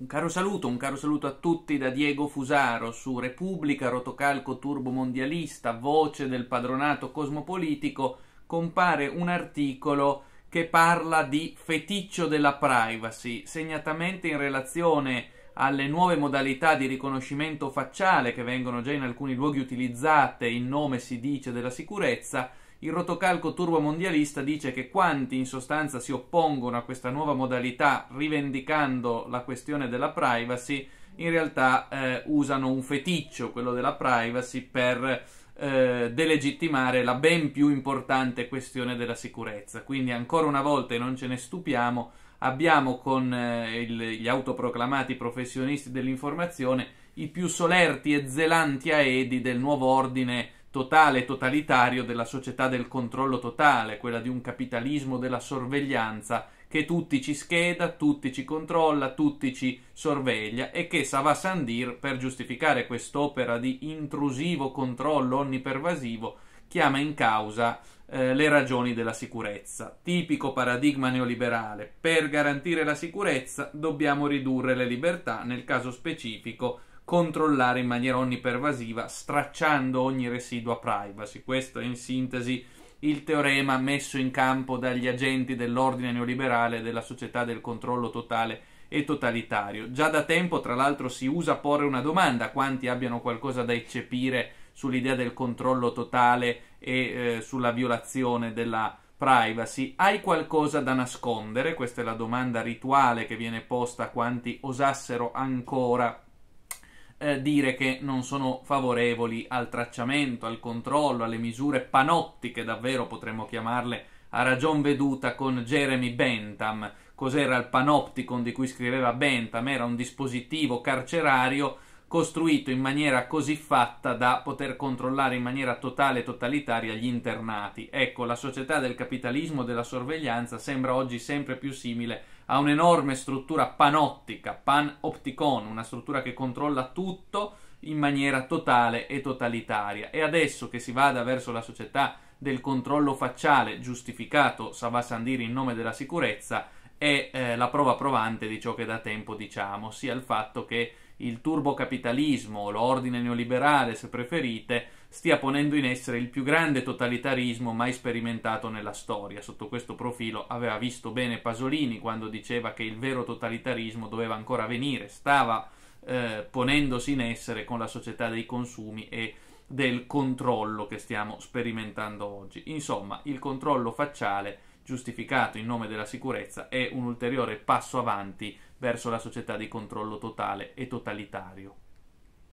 Un caro saluto, un caro saluto a tutti da Diego Fusaro su Repubblica, Rotocalco Turbomondialista, voce del padronato cosmopolitico, compare un articolo che parla di feticcio della privacy, segnatamente in relazione alle nuove modalità di riconoscimento facciale che vengono già in alcuni luoghi utilizzate in nome, si dice, della sicurezza il rotocalco turbomondialista dice che quanti in sostanza si oppongono a questa nuova modalità rivendicando la questione della privacy, in realtà eh, usano un feticcio, quello della privacy, per eh, delegittimare la ben più importante questione della sicurezza. Quindi ancora una volta, e non ce ne stupiamo, abbiamo con eh, il, gli autoproclamati professionisti dell'informazione i più solerti e zelanti aedi del nuovo ordine totale e totalitario della società del controllo totale, quella di un capitalismo della sorveglianza che tutti ci scheda, tutti ci controlla, tutti ci sorveglia e che Sava Sandir, per giustificare quest'opera di intrusivo controllo onnipervasivo, chiama in causa eh, le ragioni della sicurezza. Tipico paradigma neoliberale. Per garantire la sicurezza dobbiamo ridurre le libertà, nel caso specifico controllare in maniera onnipervasiva, stracciando ogni residua privacy. Questo è in sintesi il teorema messo in campo dagli agenti dell'ordine neoliberale e della società del controllo totale e totalitario. Già da tempo, tra l'altro, si usa porre una domanda quanti abbiano qualcosa da eccepire sull'idea del controllo totale e eh, sulla violazione della privacy. Hai qualcosa da nascondere? Questa è la domanda rituale che viene posta a quanti osassero ancora eh, dire che non sono favorevoli al tracciamento, al controllo, alle misure panottiche, davvero potremmo chiamarle a ragion veduta con Jeremy Bentham. Cos'era il panopticon di cui scriveva Bentham? Era un dispositivo carcerario costruito in maniera così fatta da poter controllare in maniera totale e totalitaria gli internati. Ecco, la società del capitalismo e della sorveglianza sembra oggi sempre più simile ha un'enorme struttura panottica, panopticon, una struttura che controlla tutto in maniera totale e totalitaria. E adesso che si vada verso la società del controllo facciale, giustificato Savasandiri in nome della sicurezza, è eh, la prova provante di ciò che da tempo diciamo, sia il fatto che il turbocapitalismo, l'ordine neoliberale se preferite, stia ponendo in essere il più grande totalitarismo mai sperimentato nella storia. Sotto questo profilo aveva visto bene Pasolini quando diceva che il vero totalitarismo doveva ancora venire, stava eh, ponendosi in essere con la società dei consumi e del controllo che stiamo sperimentando oggi. Insomma, il controllo facciale giustificato in nome della sicurezza è un ulteriore passo avanti verso la società di controllo totale e totalitario.